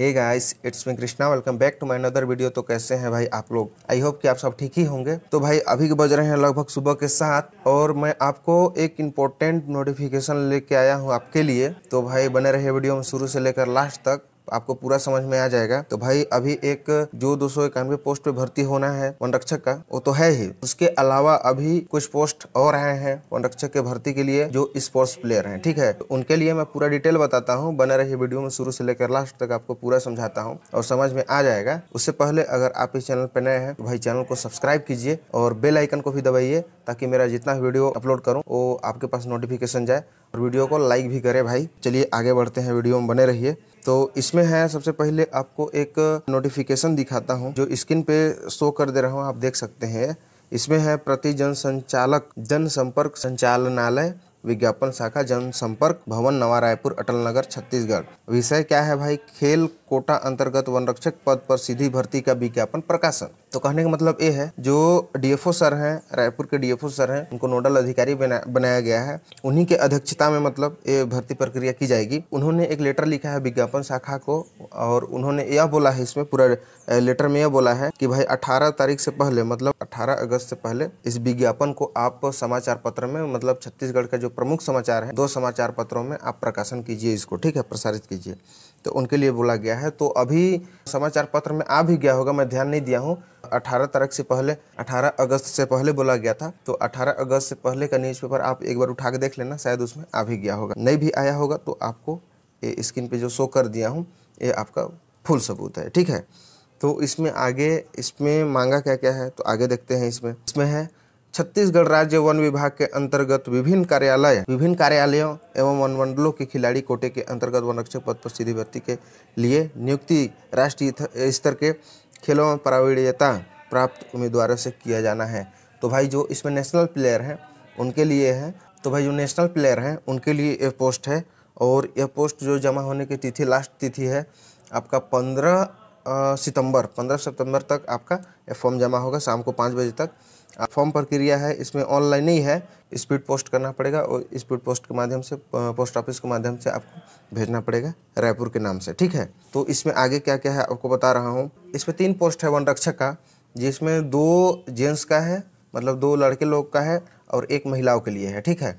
hey guys it's me Krishna welcome back to my another video तो कैसे हैं भाई आप लोग आई होप कि आप सब ठीक ही होंगे तो भाई अभी के बज रहे हैं लगभग सुबह के साथ और मैं आपको एक इम्पोर्टेंट नोटिफिकेशन लेके आया हूँ आपके लिए तो भाई बने रहे वीडियो में शुरू से लेकर लास्ट तक आपको पूरा समझ में आ जाएगा तो भाई अभी एक जो दो सौ पोस्ट पे भर्ती होना है वन रक्षक का वो तो है ही उसके अलावा अभी कुछ पोस्ट और आए हैं वन रक्षक के भर्ती के लिए जो स्पोर्ट्स प्लेयर हैं ठीक है तो उनके लिए मैं पूरा डिटेल बताता हूँ बने रही वीडियो में शुरू से लेकर लास्ट तक आपको पूरा समझाता हूँ और समझ में आ जाएगा उससे पहले अगर आप इस चैनल पर नए हैं तो भाई चैनल को सब्सक्राइब कीजिए और बेल आइकन को भी दबाइए ताकि मेरा जितना वीडियो अपलोड करूँ वो आपके पास नोटिफिकेशन जाए और वीडियो को लाइक भी करें भाई चलिए आगे बढ़ते हैं वीडियो में बने रहिए तो इसमें है सबसे पहले आपको एक नोटिफिकेशन दिखाता हूँ जो स्क्रीन पे शो कर दे रहा हूँ आप देख सकते हैं इसमें है प्रति जन संचालक जन संपर्क संचालनालय विज्ञापन शाखा जनसंपर्क भवन नवा रायपुर अटल नगर छत्तीसगढ़ विषय क्या है भाई खेल कोटा अंतर्गत वन रक्षक पद पर सीधी भर्ती का विज्ञापन प्रकाशन तो कहने का मतलब ये है जो डीएफओ सर हैं रायपुर के डीएफओ सर हैं उनको नोडल अधिकारी बना, बनाया गया है उन्हीं के अध्यक्षता में मतलब ये भर्ती प्रक्रिया की जाएगी उन्होंने एक लेटर लिखा है विज्ञापन शाखा को और उन्होंने यह बोला है इसमें पूरा लेटर में यह बोला है कि भाई अठारह तारीख से पहले मतलब अठारह अगस्त से पहले इस विज्ञापन को आप समाचार पत्र में मतलब छत्तीसगढ़ का जो प्रमुख समाचार है दो समाचार पत्रों में आप प्रकाशन कीजिए इसको ठीक है प्रसारित कीजिए तो उनके लिए बोला गया है तो अभी समाचार पत्र में आ भी गया होगा मैं ध्यान नहीं दिया हूँ 18 तारीख से पहले 18 अगस्त से पहले बोला गया था तो 18 अगस्त से पहले का न्यूज़पेपर आप एक बार उठा के देख लेना शायद उसमें आ भी गया होगा नहीं भी आया होगा तो आपको ये स्क्रीन पे जो शो कर दिया हूँ ये आपका फुल सबूत है ठीक है तो इसमें आगे इसमें मांगा क्या क्या है तो आगे देखते हैं इसमें इसमें है छत्तीसगढ़ राज्य वन विभाग के अंतर्गत विभिन्न कार्यालय विभिन्न कार्यालयों एवं वनमंडलों के खिलाड़ी कोटे के अंतर्गत वनरक्षक पद पर सीधी भर्ती के लिए नियुक्ति राष्ट्रीय स्तर के खेलों में प्रावीण्यता प्राप्त उम्मीदवारों से किया जाना है तो भाई जो इसमें नेशनल प्लेयर हैं उनके लिए है तो भाई जो नेशनल प्लेयर हैं उनके लिए यह पोस्ट है और यह पोस्ट जो जमा होने की तिथि लास्ट तिथि है आपका पंद्रह सितंबर पंद्रह सितंबर तक आपका यह फॉर्म जमा होगा शाम को पाँच बजे तक फॉर्म प्रक्रिया है इसमें ऑनलाइन नहीं है स्पीड पोस्ट करना पड़ेगा और स्पीड पोस्ट के माध्यम से पोस्ट ऑफिस के माध्यम से आपको भेजना पड़ेगा रायपुर के नाम से ठीक है तो इसमें आगे क्या क्या है आपको बता रहा हूँ इसमें तीन पोस्ट है वन रक्षक का जिसमें दो जेंट्स का है मतलब दो लड़के लोग का है और एक महिलाओं के लिए है ठीक है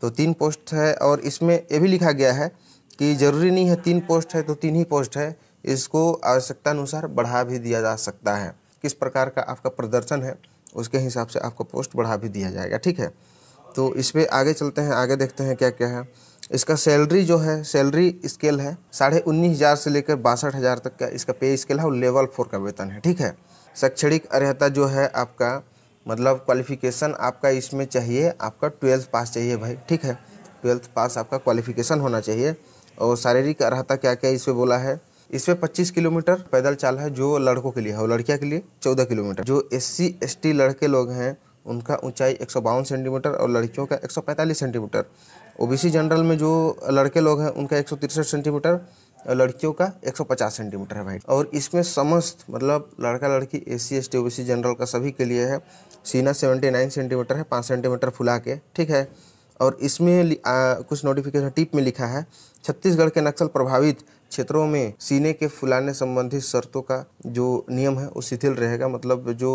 तो तीन पोस्ट है और इसमें ये भी लिखा गया है कि ज़रूरी नहीं है तीन पोस्ट है तो तीन ही पोस्ट है इसको आवश्यकता अनुसार बढ़ा भी दिया जा सकता है किस प्रकार का आपका प्रदर्शन है उसके हिसाब से आपको पोस्ट बढ़ा भी दिया जाएगा ठीक है तो इस पर आगे चलते हैं आगे देखते हैं क्या क्या है इसका सैलरी जो है सैलरी स्केल है साढ़े उन्नीस हज़ार से लेकर बासठ हज़ार तक का इसका पे स्केल है और लेवल फोर का वेतन है ठीक है शैक्षणिक अर्हता जो है आपका मतलब क्वालिफिकेशन आपका इसमें चाहिए आपका ट्वेल्थ पास चाहिए भाई ठीक है ट्वेल्थ पास आपका क्वालिफिकेशन होना चाहिए और शारीरिक अर्हता क्या क्या इसमें बोला है इसमें 25 किलोमीटर पैदल चाल है जो लड़कों के लिए है और लड़कियाँ के लिए 14 किलोमीटर जो एस सी लड़के लोग हैं उनका ऊंचाई एक सेंटीमीटर और लड़कियों का पैंतालीस सेंटीमीटर ओबीसी जनरल में जो लड़के लोग हैं उनका एक सेंटीमीटर और लड़कियों का 150 सेंटीमीटर है भाई और इसमें समस्त मतलब लड़का लड़की A C S T O general का सभी के लिए है सीना 79 सेंटीमीटर है पाँच सेंटीमीटर फुला के ठीक है और इसमें आ, कुछ नोटिफिकेशन टिप में लिखा है छत्तीसगढ़ के नक्सल प्रभावित क्षेत्रों में सीने के फुलाने संबंधी शर्तों का जो नियम है वो शिथिल रहेगा मतलब जो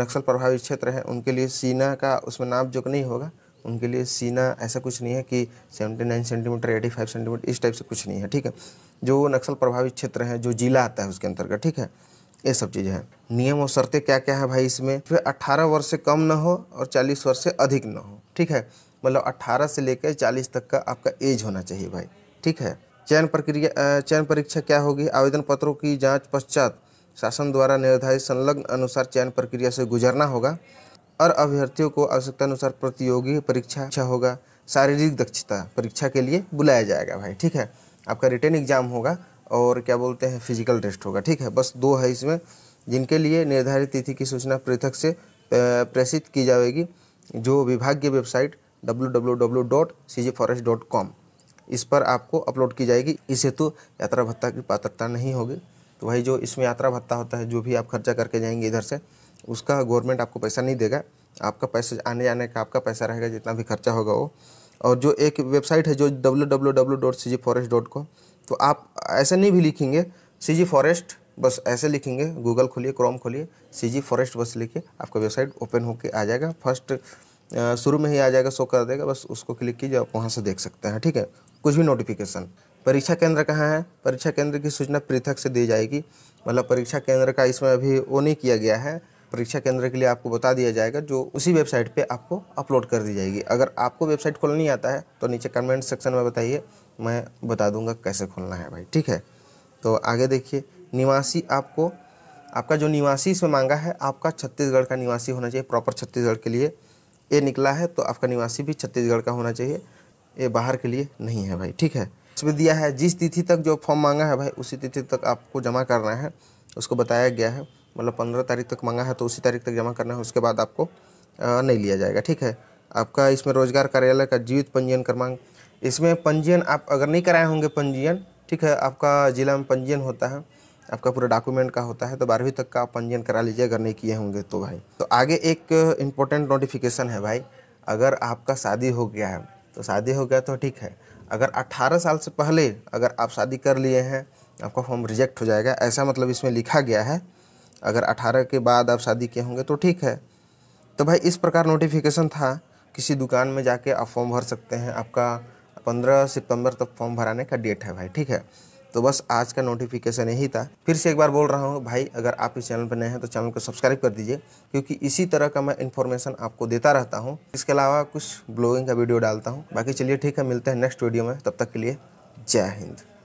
नक्सल प्रभावित क्षेत्र है उनके लिए सीना का उसमें नाप जोक नहीं होगा उनके लिए सीना ऐसा कुछ नहीं है कि 79 सेंटीमीटर 85 सेंटीमीटर इस टाइप से कुछ नहीं है ठीक है जो नक्सल प्रभावित क्षेत्र है जो जिला आता है उसके अंतर्गत ठीक है ये सब चीज़ें हैं नियम और शर्तें क्या क्या है भाई इसमें फिर अट्ठारह वर्ष से कम ना हो और चालीस वर्ष से अधिक ना हो ठीक है मतलब अट्ठारह से लेकर चालीस तक का आपका एज होना चाहिए भाई ठीक है चयन प्रक्रिया चयन परीक्षा क्या होगी आवेदन पत्रों की जांच पश्चात शासन द्वारा निर्धारित संलग्न अनुसार चयन प्रक्रिया से गुजरना होगा और अभ्यर्थियों को आवश्यकता अनुसार प्रतियोगी परीक्षा अच्छा होगा शारीरिक दक्षता परीक्षा के लिए बुलाया जाएगा भाई ठीक है आपका रिटर्न एग्जाम होगा और क्या बोलते हैं फिजिकल टेस्ट होगा ठीक है बस दो है इसमें जिनके लिए निर्धारित तिथि की सूचना पृथक से प्रेषित की जाएगी जो विभागीय वेबसाइट डब्ल्यू इस पर आपको अपलोड की जाएगी इस हेतु यात्रा भत्ता की पात्रता नहीं होगी तो वही जो इसमें यात्रा भत्ता होता है जो भी आप खर्चा करके जाएंगे इधर से उसका गवर्नमेंट आपको पैसा नहीं देगा आपका पैसा आने जाने का आपका पैसा रहेगा जितना भी खर्चा होगा वो और जो एक वेबसाइट है जो W W W dot C G forest dot com तो आप ऐसे नहीं भी लिखेंगे सी जी फॉरेस्ट बस ऐसे लिखेंगे गूगल खोलिए क्रोम खोलिए सी जी फॉरेस्ट बस लिखिए आपका वेबसाइट ओपन होकर आ जाएगा फर्स्ट शुरू में ही आ जाएगा शो कर देगा बस उसको क्लिक कीजिए आप वहाँ से देख सकते हैं ठीक है कुछ भी नोटिफिकेशन परीक्षा केंद्र कहाँ है परीक्षा केंद्र की सूचना पृथक से दी जाएगी मतलब परीक्षा केंद्र का इसमें अभी वो नहीं किया गया है परीक्षा केंद्र के लिए आपको बता दिया जाएगा जो उसी वेबसाइट पे आपको अपलोड कर दी जाएगी अगर आपको वेबसाइट खोलना नहीं आता है तो नीचे कमेंट सेक्शन में बताइए मैं बता दूंगा कैसे खोलना है भाई ठीक है तो आगे देखिए निवासी आपको आपका जो निवासी इसमें मांगा है आपका छत्तीसगढ़ का निवासी होना चाहिए प्रॉपर छत्तीसगढ़ के लिए ए निकला है तो आपका निवासी भी छत्तीसगढ़ का होना चाहिए ये बाहर के लिए नहीं है भाई ठीक है इसमें दिया है जिस तिथि तक जो फॉर्म मांगा है भाई उसी तिथि तक आपको जमा करना है उसको बताया गया है मतलब पंद्रह तारीख तक मांगा है तो उसी तारीख तक जमा करना है उसके बाद आपको नहीं लिया जाएगा ठीक है आपका इसमें रोजगार कार्यालय का जीवित पंजीयन क्रमांक इसमें पंजीयन आप अगर नहीं कराए होंगे पंजीयन ठीक है आपका ज़िला में पंजीयन होता है आपका पूरा डॉक्यूमेंट का होता है तो बारहवीं तक का आप पंजीयन करा लीजिए अगर नहीं किए होंगे तो भाई तो आगे एक इम्पोर्टेंट नोटिफिकेशन है भाई अगर आपका शादी हो गया है तो शादी हो गया तो ठीक है अगर 18 साल से पहले अगर आप शादी कर लिए हैं आपका फॉर्म रिजेक्ट हो जाएगा ऐसा मतलब इसमें लिखा गया है अगर 18 के बाद आप शादी किए होंगे तो ठीक है तो भाई इस प्रकार नोटिफिकेशन था किसी दुकान में जाके आप फॉर्म भर सकते हैं आपका पंद्रह सितंबर तक फॉर्म भराने का डेट है भाई ठीक है तो बस आज का नोटिफिकेशन यही था फिर से एक बार बोल रहा हूँ भाई अगर आप इस चैनल पर नए हैं तो चैनल को सब्सक्राइब कर दीजिए क्योंकि इसी तरह का मैं इन्फॉर्मेशन आपको देता रहता हूँ इसके अलावा कुछ ब्लॉगिंग का वीडियो डालता हूँ बाकी चलिए ठीक है मिलते हैं नेक्स्ट वीडियो में तब तक के लिए जय हिंद